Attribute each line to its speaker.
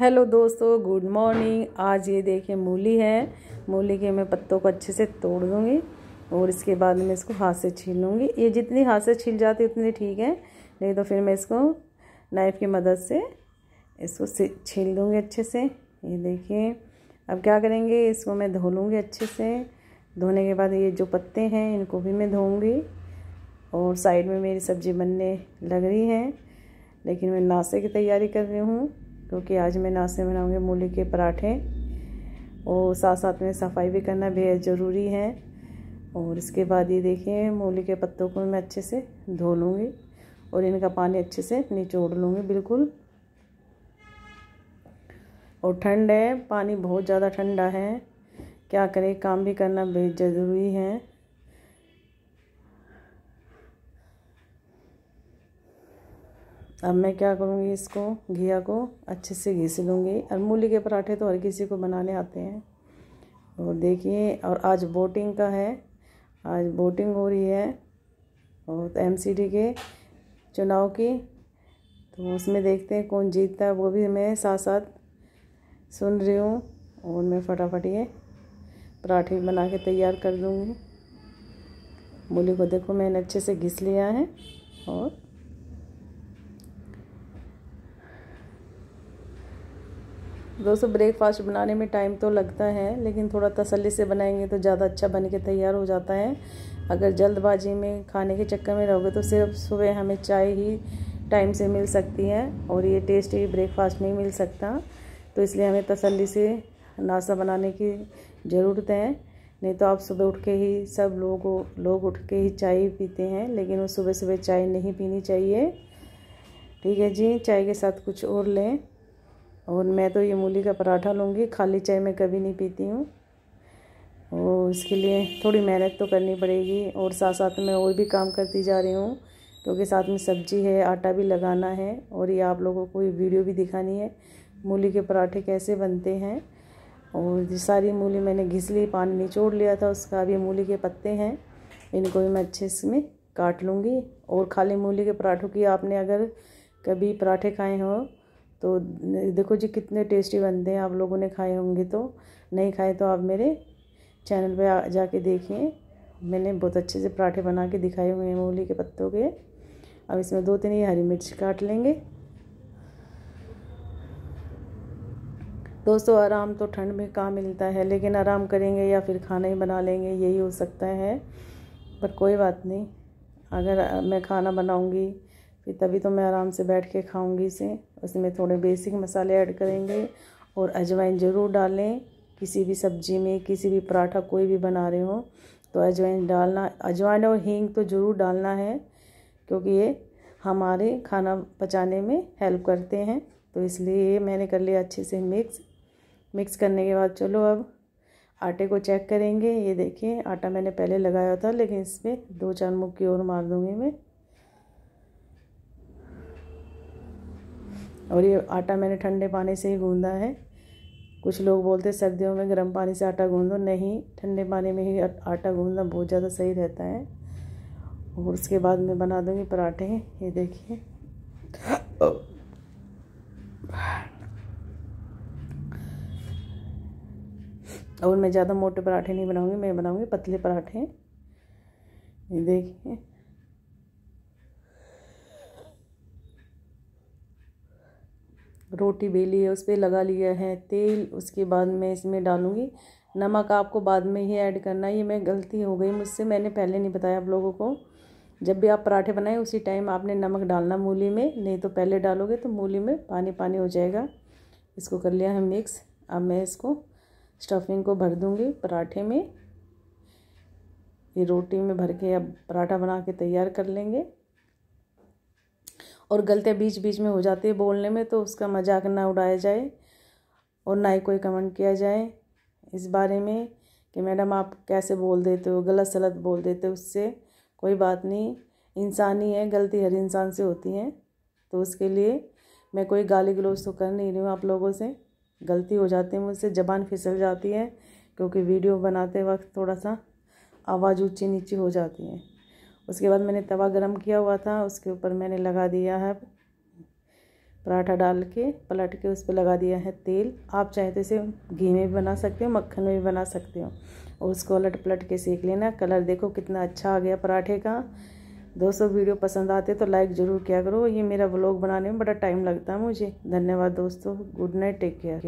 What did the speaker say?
Speaker 1: hello दोस्तों good morning आज ये देखिए मूली है मूली के मैं पत्तों को अच्छे से तोड़ दूँगी और इसके बाद मैं इसको हाथ से छील लूँगी ये जितनी हाथ से छील जाती उतनी ठीक है नहीं तो फिर मैं इसको नाइफ़ की मदद से इसको छील दूँगी अच्छे से ये देखिए अब क्या करेंगे इसको मैं धो लूँगी अच्छे से धोने के बाद ये जो पत्ते हैं इनको भी मैं धोऊँगी और साइड में मेरी सब्ज़ी बनने लग रही है लेकिन मैं नाश्ते की तैयारी कर रही हूँ क्योंकि आज मैं नाश्ते में बनाऊँगी मूली के पराठे और साथ साथ में सफाई भी करना बेहद ज़रूरी है और इसके बाद ये देखिए मूली के पत्तों को मैं अच्छे से धो लूँगी और इनका पानी अच्छे से निचोड़ लूँगी बिल्कुल और ठंड है पानी बहुत ज़्यादा ठंडा है क्या करें काम भी करना बेहद ज़रूरी है अब मैं क्या करूँगी इसको घिया को अच्छे से घिस लूँगी और मूली के पराठे तो हर किसी को बनाने आते हैं और देखिए और आज बोटिंग का है आज बोटिंग हो रही है और तो एम के चुनाव की तो उसमें देखते हैं कौन जीतता है वो भी मैं साथ साथ सुन रही हूँ और मैं फटाफट ये पराठे बना के तैयार कर दूँगी मूली को देखो मैंने अच्छे से घिस लिया है और दोस्तों ब्रेकफास्ट बनाने में टाइम तो लगता है लेकिन थोड़ा तसल्ली से बनाएंगे तो ज़्यादा अच्छा बन के तैयार हो जाता है अगर जल्दबाजी में खाने के चक्कर में रहोगे तो सिर्फ सुबह हमें चाय ही टाइम से मिल सकती है और ये टेस्टी ब्रेकफास्ट नहीं मिल सकता तो इसलिए हमें तसल्ली से नाश्ता बनाने की ज़रूरत है नहीं तो आप सुबह उठ के ही सब लोग लोग उठ के ही चाय पीते हैं लेकिन वो सुबह सुबह चाय नहीं पीनी चाहिए ठीक है जी चाय के साथ कुछ और लें और मैं तो ये मूली का पराठा लूँगी खाली चाय मैं कभी नहीं पीती हूँ और इसके लिए थोड़ी मेहनत तो करनी पड़ेगी और साथ साथ में और भी काम करती जा रही हूँ क्योंकि साथ में सब्जी है आटा भी लगाना है और ये आप लोगों को वीडियो भी दिखानी है मूली के पराठे कैसे बनते हैं और सारी मूली मैंने घिस ली पानी निचोड़ लिया था उसका अभी मूली के पत्ते हैं इनको भी मैं अच्छे से काट लूँगी और खाली मूली के पराठों की आपने अगर कभी पराठे खाए हों तो देखो जी कितने टेस्टी बनते हैं आप लोगों ने खाए होंगे तो नहीं खाए तो आप मेरे चैनल पे जाके देखिए मैंने बहुत अच्छे से पराठे बना के दिखाए हुए हैं मूली के पत्तों के अब इसमें दो तीन ही हरी मिर्च काट लेंगे दोस्तों आराम तो ठंड में कहाँ मिलता है लेकिन आराम करेंगे या फिर खाना ही बना लेंगे यही हो सकता है पर कोई बात नहीं अगर मैं खाना बनाऊँगी फिर तभी तो मैं आराम से बैठ के खाऊंगी इसे उसमें थोड़े बेसिक मसाले ऐड करेंगे और अजवाइन ज़रूर डालें किसी भी सब्जी में किसी भी पराठा कोई भी बना रहे हो तो अजवाइन डालना अजवाइन और हींग तो ज़रूर डालना है क्योंकि ये हमारे खाना पचाने में हेल्प करते हैं तो इसलिए ये मैंने कर लिया अच्छे से मिक्स मिक्स करने के बाद चलो अब आटे को चेक करेंगे ये देखिए आटा मैंने पहले लगाया था लेकिन इस पर दो चार मुक्की और मार दूँगी मैं और ये आटा मैंने ठंडे पानी से ही गूंदा है कुछ लोग बोलते सर्दियों में गर्म पानी से आटा गूंदो नहीं ठंडे पानी में ही आटा गूंदना बहुत ज़्यादा सही रहता है और उसके बाद मैं बना दूँगी पराठे ये देखिए और मैं ज़्यादा मोटे पराठे नहीं बनाऊँगी मैं बनाऊँगी पतले पराठे ये देखिए रोटी बेली है उस पर लगा लिया है तेल उसके बाद मैं इसमें डालूँगी नमक आपको बाद में ही ऐड करना है ये मैं गलती हो गई मुझसे मैंने पहले नहीं बताया आप लोगों को जब भी आप पराठे बनाएं उसी टाइम आपने नमक डालना मूली में नहीं तो पहले डालोगे तो मूली में पानी पानी हो जाएगा इसको कर लिया है मिक्स अब मैं इसको स्टफिंग को भर दूँगी पराठे में ये रोटी में भर के अब पराठा बना के तैयार कर लेंगे और गलतियाँ बीच बीच में हो जाती है बोलने में तो उसका मजाक ना उड़ाया जाए और ना ही कोई कमेंट किया जाए इस बारे में कि मैडम आप कैसे बोल देते हो गलत सलत बोल देते हो उससे कोई बात नहीं इंसानी है गलती हर इंसान से होती है तो उसके लिए मैं कोई गाली गलोज तो कर नहीं रही हूँ आप लोगों से गलती हो जाती है मुझसे ज़बान फिसल जाती है क्योंकि वीडियो बनाते वक्त थोड़ा सा आवाज़ ऊँची नीची हो जाती है उसके बाद मैंने तवा गरम किया हुआ था उसके ऊपर मैंने लगा दिया है पराठा डाल के पलट के उस पर लगा दिया है तेल आप चाहे तो इसे घी में भी बना सकते हो मक्खन में भी बना सकते हो और उसको उलट पलट के सेक लेना कलर देखो कितना अच्छा आ गया पराठे का दोस्तों वीडियो पसंद आते तो लाइक ज़रूर किया करो ये मेरा ब्लॉग बनाने में बड़ा टाइम लगता है मुझे धन्यवाद दोस्तों गुड नाइट टेक केयर